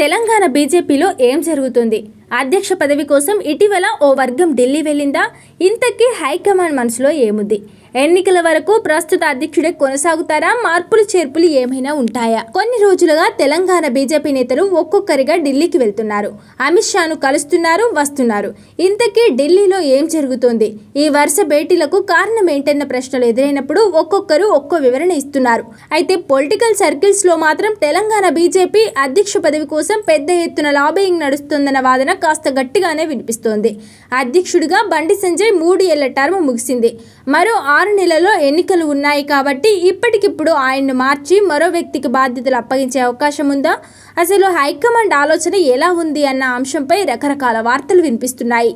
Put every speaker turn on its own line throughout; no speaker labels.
తెలంగాణ బీజేపీలో ఏం జరుగుతుంది అధ్యక్ష పదవి కోసం ఇటీవల ఓ వర్గం ఢిల్లీ వెళ్ళిందా ఇంతకీ హైకమాండ్ మనసులో ఏముంది ఎన్నికల వరకు ప్రస్తుత అధ్యక్షుడే కొనసాగుతారా మార్పులు చేర్పులు ఏమైనా ఉంటాయా కొన్ని రోజులుగా తెలంగాణ బీజేపీ నేతలు ఒక్కొక్కరిగా ఢిల్లీకి వెళ్తున్నారు అమిత్ షాను కలుస్తున్నారు వస్తున్నారు ఇంతకీ ఢిల్లీలో ఏం జరుగుతోంది ఈ వరుస భేటీలకు కారణం ఏంటన్న ప్రశ్నలు ఎదురైనప్పుడు ఒక్కొక్కరు ఒక్కో వివరణ ఇస్తున్నారు అయితే పొలిటికల్ సర్కిల్స్ లో మాత్రం తెలంగాణ బీజేపీ అధ్యక్ష పదవి కోసం పెద్ద ఎత్తున లాబింగ్ నడుస్తుందన్న వాదన కాస్త గట్టిగానే వినిపిస్తోంది అధ్యక్షుడిగా బండి సంజయ్ మూడు ఏళ్ల టర్మ్ ముగిసింది మరో ఆరు నెలల్లో ఎన్నికలు ఉన్నాయి కాబట్టి ఇప్పటికిప్పుడు ఆయన్ను మార్చి మరో వ్యక్తికి బాధ్యతలు అప్పగించే అవకాశం ఉందా అసలు హైకమాండ్ ఆలోచన ఎలా ఉంది అన్న అంశంపై రకరకాల వార్తలు వినిపిస్తున్నాయి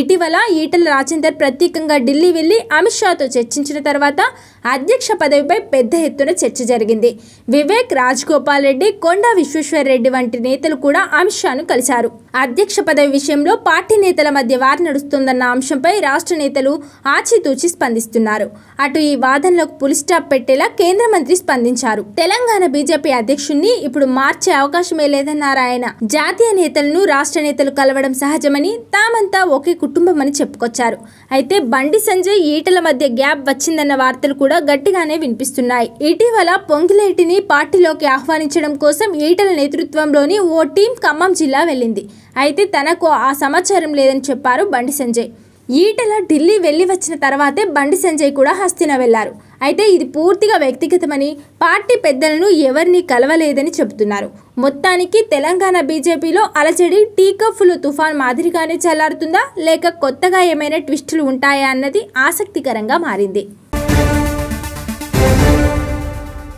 ఇటీవల ఈటల రాజేందర్ ప్రత్యేకంగా ఢిల్లీ వెళ్లి అమిత్ షాతో చర్చించిన తర్వాత అధ్యక్ష పదవిపై పెద్ద ఎత్తున చర్చ జరిగింది వివేక్ రాజ్గోపాల్ రెడ్డి కొండా విశ్వేశ్వర్ రెడ్డి వంటి నేతలు కూడా అమిత్ షాను కలిశారు అధ్యక్ష పదవి విషయంలో పార్టీ నేతల మధ్య వారి నడుస్తుందన్న అంశంపై రాష్ట్ర నేతలు ఆచితూచి స్పందిస్తున్నారు అటు ఈ వాదనలకు పులిస్టాప్ స్టాప్ పెట్టేలా కేంద్ర మంత్రి స్పందించారు తెలంగాణ బీజేపీ అధ్యక్షుణ్ణి ఇప్పుడు మార్చే అవకాశమే లేదన్నారు ఆయన జాతీయ నేతలను రాష్ట్ర నేతలు కలవడం సహజమని తామంతా ఒకే కుటుంబం అని చెప్పుకొచ్చారు అయితే బండి సంజయ్ ఈటల మధ్య గ్యాప్ వచ్చిందన్న వార్తలు కూడా గట్టిగానే వినిపిస్తున్నాయి ఇటీవల పొంగిలేటిని పార్టీలోకి ఆహ్వానించడం కోసం ఈటల నేతృత్వంలోని ఓ టీం ఖమ్మం జిల్లా వెళ్ళింది అయితే తనకు ఆ సమాచారం లేదని చెప్పారు బండి సంజయ్ ఈటల ఢిల్లీ వెళ్ళి వచ్చిన తర్వాతే బండి సంజయ్ కూడా హస్తిన వెళ్లారు అయితే ఇది పూర్తిగా వ్యక్తిగతమని పార్టీ పెద్దలను ఎవరిని కలవలేదని చెబుతున్నారు మొత్తానికి తెలంగాణ బీజేపీలో అలచడి టీకఫ్లు తుఫాన్ మాదిరిగానే చల్లారుతుందా లేక కొత్తగా ఏమైనా ట్విస్టులు ఉంటాయా అన్నది ఆసక్తికరంగా మారింది